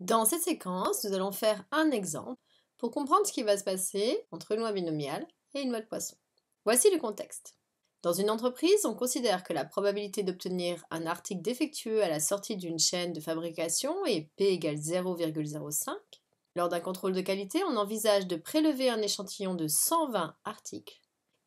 Dans cette séquence, nous allons faire un exemple pour comprendre ce qui va se passer entre une loi binomiale et une loi de Poisson. Voici le contexte. Dans une entreprise, on considère que la probabilité d'obtenir un article défectueux à la sortie d'une chaîne de fabrication est P égale 0,05. Lors d'un contrôle de qualité, on envisage de prélever un échantillon de 120 articles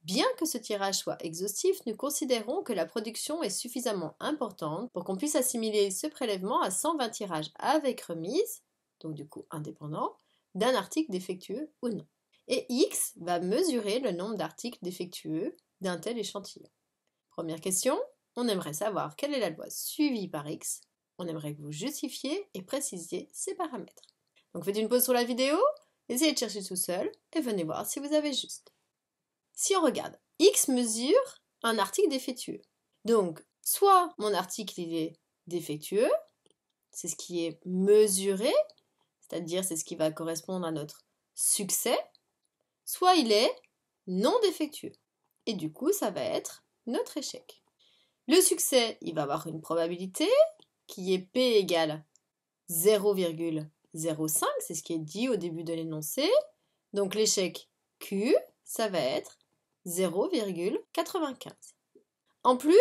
Bien que ce tirage soit exhaustif, nous considérons que la production est suffisamment importante pour qu'on puisse assimiler ce prélèvement à 120 tirages avec remise, donc du coup indépendant, d'un article défectueux ou non. Et X va mesurer le nombre d'articles défectueux d'un tel échantillon. Première question, on aimerait savoir quelle est la loi suivie par X. On aimerait que vous justifiez et précisiez ces paramètres. Donc faites une pause sur la vidéo, essayez de chercher tout seul et venez voir si vous avez juste si on regarde, X mesure un article défectueux. Donc, soit mon article il est défectueux, c'est ce qui est mesuré, c'est-à-dire c'est ce qui va correspondre à notre succès, soit il est non défectueux. Et du coup, ça va être notre échec. Le succès, il va avoir une probabilité qui est P égale 0,05, c'est ce qui est dit au début de l'énoncé. Donc l'échec Q, ça va être 0,95. En plus,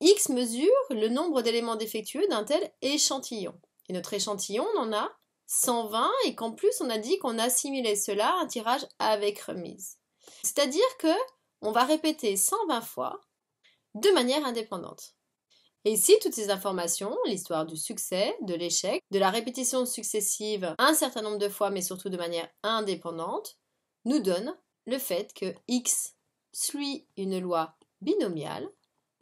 x mesure le nombre d'éléments défectueux d'un tel échantillon. Et notre échantillon, on en a 120 et qu'en plus, on a dit qu'on assimilait cela à un tirage avec remise. C'est-à-dire que on va répéter 120 fois de manière indépendante. Et ici, toutes ces informations, l'histoire du succès, de l'échec, de la répétition successive un certain nombre de fois, mais surtout de manière indépendante, nous donnent le fait que x suit une loi binomiale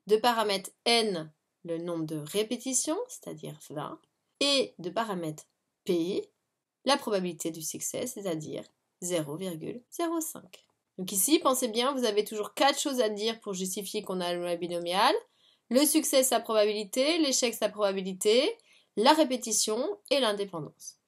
de paramètre n, le nombre de répétitions, c'est-à-dire 20, et de paramètre p, la probabilité du succès, c'est-à-dire 0,05. Donc ici, pensez bien, vous avez toujours quatre choses à dire pour justifier qu'on a la loi binomiale. Le succès, sa probabilité, l'échec, sa probabilité, la répétition et l'indépendance.